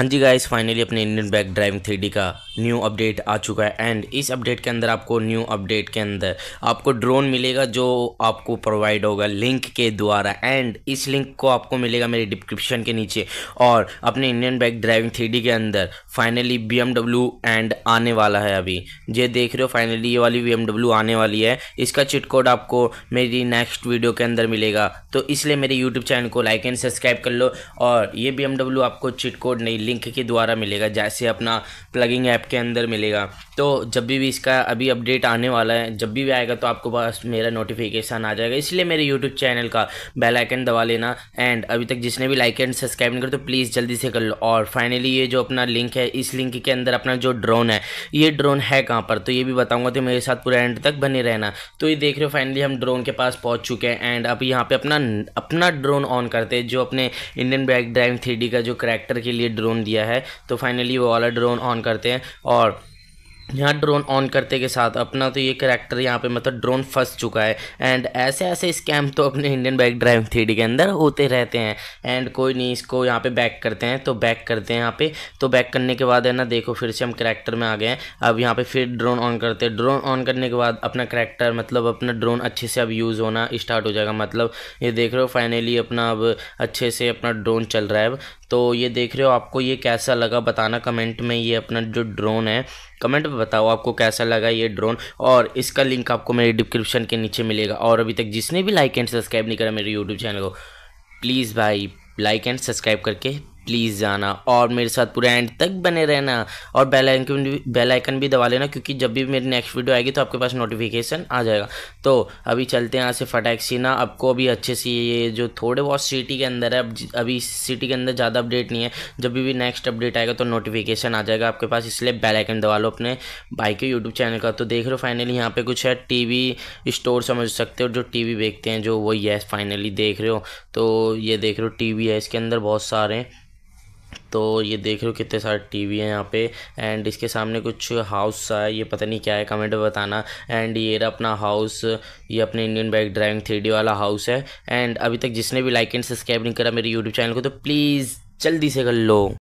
हाँ जी guys finally अपने इंडियन बैक ड्राइविंग थ्री का न्यू अपडेट आ चुका है एंड इस अपडेट के अंदर आपको न्यू अपडेट के अंदर आपको ड्रोन मिलेगा जो आपको प्रोवाइड होगा लिंक के द्वारा एंड इस लिंक को आपको मिलेगा मेरे डिस्क्रिप्शन के नीचे और अपने इंडियन बैक ड्राइविंग थ्री के अंदर फाइनली बी एंड आने वाला है अभी ये देख रहे हो फाइनली ये वाली बी आने वाली है इसका चिट कोड आपको मेरी नेक्स्ट वीडियो के अंदर मिलेगा तो इसलिए मेरे यूट्यूब चैनल को लाइक एंड सब्सक्राइब कर लो और ये बी आपको चिट कोड नहीं लिंक के द्वारा मिलेगा जैसे अपना प्लगिंग ऐप के अंदर मिलेगा तो जब भी भी इसका अभी अपडेट आने वाला है जब भी भी आएगा तो आपको पास मेरा नोटिफिकेशन आ जाएगा इसलिए मेरे यूट्यूब चैनल का बेल आइकन दबा लेना एंड अभी तक जिसने भी लाइक एंड सब्सक्राइब नहीं कर तो प्लीज़ जल्दी से कर लो और फाइनली ये जो अपना लिंक है इस लिंक के अंदर अपना जो ड्रोन है ये ड्रोन है कहाँ पर तो ये भी बताऊँगा तो मेरे साथ पूरा एंड तक बने रहना तो ये देख रहे हो फाइनली हम ड्रोन के पास पहुँच चुके हैं एंड अब यहाँ पर अपना अपना ड्रोन ऑन करते हैं जो अपने इंडियन बैक ड्राइव थ्री का जो करेक्टर के लिए ड्रोन ड्रोन दिया है तो फाइनली वो वाला ड्रोन ऑन करते हैं और यहाँ ड्रोन ऑन करते के साथ अपना तो ये करेक्टर यहाँ पे मतलब ड्रोन फंस चुका है एंड ऐसे ऐसे स्कैम तो अपने इंडियन बाइक ड्राइव थ्री के अंदर होते रहते हैं एंड कोई नहीं इसको यहाँ पे बैक करते हैं तो बैक करते हैं यहाँ पे तो बैक करने के बाद है ना देखो फिर से हम करेक्टर में आ गए हैं अब यहाँ पर फिर ड्रोन ऑन करते हैं ड्रोन ऑन करने के बाद अपना करैक्टर मतलब अपना ड्रोन अच्छे से अब यूज़ होना स्टार्ट हो जाएगा मतलब ये देख रहे हो फाइनली अपना अब अच्छे से अपना ड्रोन चल रहा है तो ये देख रहे हो आपको ये कैसा लगा बताना कमेंट में ये अपना जो ड्रोन है कमेंट बताओ आपको कैसा लगा ये ड्रोन और इसका लिंक आपको मेरे डिस्क्रिप्शन के नीचे मिलेगा और अभी तक जिसने भी लाइक एंड सब्सक्राइब नहीं करा मेरे यूट्यूब चैनल को प्लीज़ भाई लाइक एंड सब्सक्राइब करके प्लीज़ जाना और मेरे साथ पूरे एंड तक बने रहना और बेल आइकन बेल आइकन भी दबा लेना क्योंकि जब भी मेरी नेक्स्ट वीडियो आएगी तो आपके पास नोटिफिकेशन आ जाएगा तो अभी चलते हैं यहाँ से फटैक से ना आपको अभी अच्छे से ये जो थोड़े बहुत सिटी के अंदर है अभी सिटी के अंदर ज़्यादा अपडेट नहीं है जब भी नेक्स्ट अपडेट आएगा तो नोटिफिकेशन आ जाएगा आपके पास इसलिए बेलाइकन दबा लो अपने भाई के यूट्यूब चैनल का तो देख लो फाइनली यहाँ पे कुछ है टी स्टोर समझ सकते हो जो टी देखते हैं जो वो है फाइनली देख रहे हो तो ये देख रहे हो टी है इसके अंदर बहुत सारे तो ये देख रहे हो कितने सारे टीवी हैं यहाँ पे एंड इसके सामने कुछ हाउस सा है ये पता नहीं क्या है कमेंट में बताना एंड ये रहा अपना हाउस ये अपने इंडियन बाइक ड्राइविंग थ्री वाला हाउस है एंड अभी तक जिसने भी लाइक एंड सब्सक्राइब नहीं करा मेरे यूट्यूब चैनल को तो प्लीज़ जल्दी से कर लो